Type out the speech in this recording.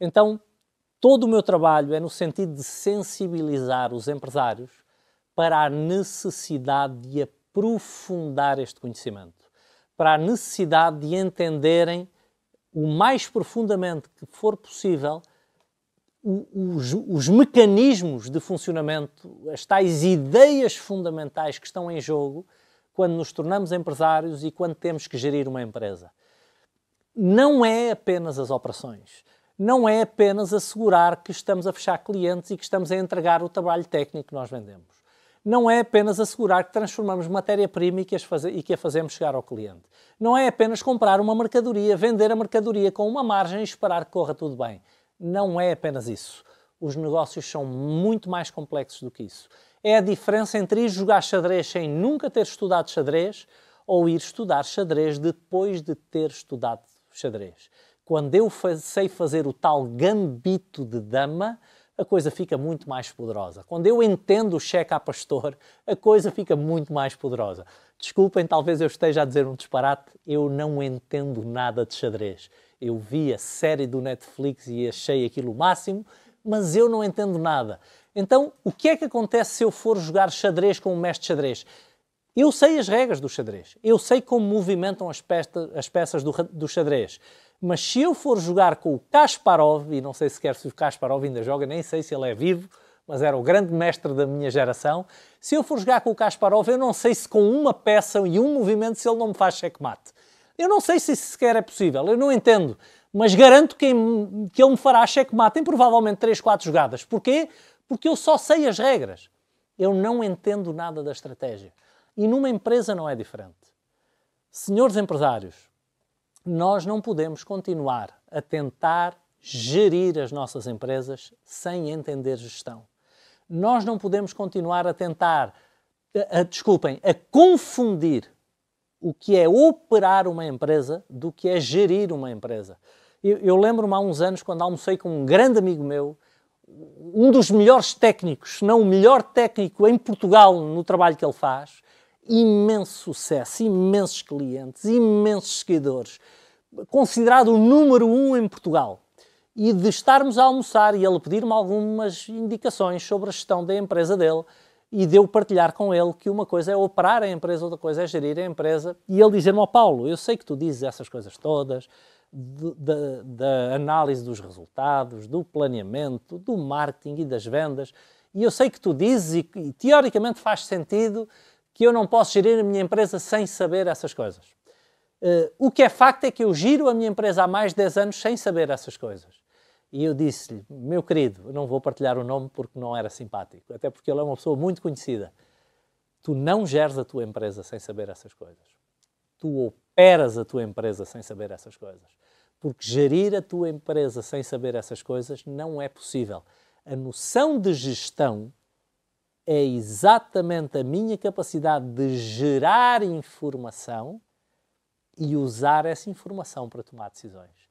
Então, todo o meu trabalho é no sentido de sensibilizar os empresários para a necessidade de aprofundar este conhecimento, para a necessidade de entenderem o mais profundamente que for possível os, os, mecanismos de funcionamento, as tais ideias fundamentais que estão em jogo quando nos tornamos empresários e quando temos que gerir uma empresa. Não é apenas as operações não é apenas assegurar que estamos a fechar clientes e que estamos a entregar o trabalho técnico que nós vendemos. Não é apenas assegurar que transformamos matéria-prima e, e, que a fazemos chegar ao cliente. Não é apenas comprar uma mercadoria, vender a mercadoria com uma margem e esperar que corra tudo bem. Não é apenas isso. Os negócios são muito mais complexos do que isso. É a diferença entre ir jogar xadrez sem nunca ter estudado xadrez ou ir estudar xadrez depois de ter estudado xadrez. Quando eu sei fazer o tal gambito de dama, a coisa fica muito mais poderosa. Quando eu entendo o cheque a pastor, a coisa fica muito mais poderosa. Desculpem, talvez eu esteja a dizer um disparate, eu não entendo nada de xadrez. Eu vi a série do Netflix e achei aquilo o máximo, mas eu não entendo nada. Então, o que é que acontece se eu for jogar xadrez com um mestre de xadrez? Eu sei as regras do xadrez, eu sei como movimentam as, peças do, do xadrez. Mas se eu for jogar com o Kasparov, e não sei sequer se o Kasparov ainda joga, nem sei se ele é vivo, mas era o grande mestre da minha geração. Se eu for jogar com o Kasparov, eu não sei se com uma peça e um movimento se ele não me faz checkmate. Eu não sei se isso sequer é possível, eu não entendo, mas garanto que, que ele me fará checkmate em provavelmente 3, 4 jogadas. Porquê? Porque eu só sei as regras. Eu não entendo nada da estratégia. E numa empresa não é diferente. Senhores empresários, nós não podemos continuar a tentar gerir as nossas empresas sem entender gestão. Nós não podemos continuar a tentar, a, a, desculpem, a confundir o que é operar uma empresa do que é gerir uma empresa. Eu, eu lembro-me há uns anos, quando almocei com um grande amigo meu, um dos melhores técnicos, se não o melhor técnico em Portugal no trabalho que ele faz, imenso sucesso, imensos clientes, imensos seguidores, considerado o número um em Portugal. E de estarmos a almoçar e ele pedir-me algumas indicações sobre a gestão da empresa dele e de eu partilhar com ele que uma coisa é operar a empresa, outra coisa é gerir a empresa, e ele dizer-me, oh, Paulo, eu sei que tu dizes essas coisas todas, da análise dos resultados, do planeamento, do marketing e das vendas, e eu sei que tu dizes e, e teoricamente faz sentido que eu não posso gerir a minha empresa sem saber essas coisas. Uh, o que é facto é que eu giro a minha empresa há mais de 10 anos sem saber essas coisas. E eu disse-lhe, meu querido, não vou partilhar o nome porque não era simpático, até porque ele é uma pessoa muito conhecida. Tu não geres a tua empresa sem saber essas coisas. Tu operas a tua empresa sem saber essas coisas. Porque gerir a tua empresa sem saber essas coisas não é possível. A noção de gestão é exatamente a minha capacidade de gerar informação e usar essa informação para tomar decisões.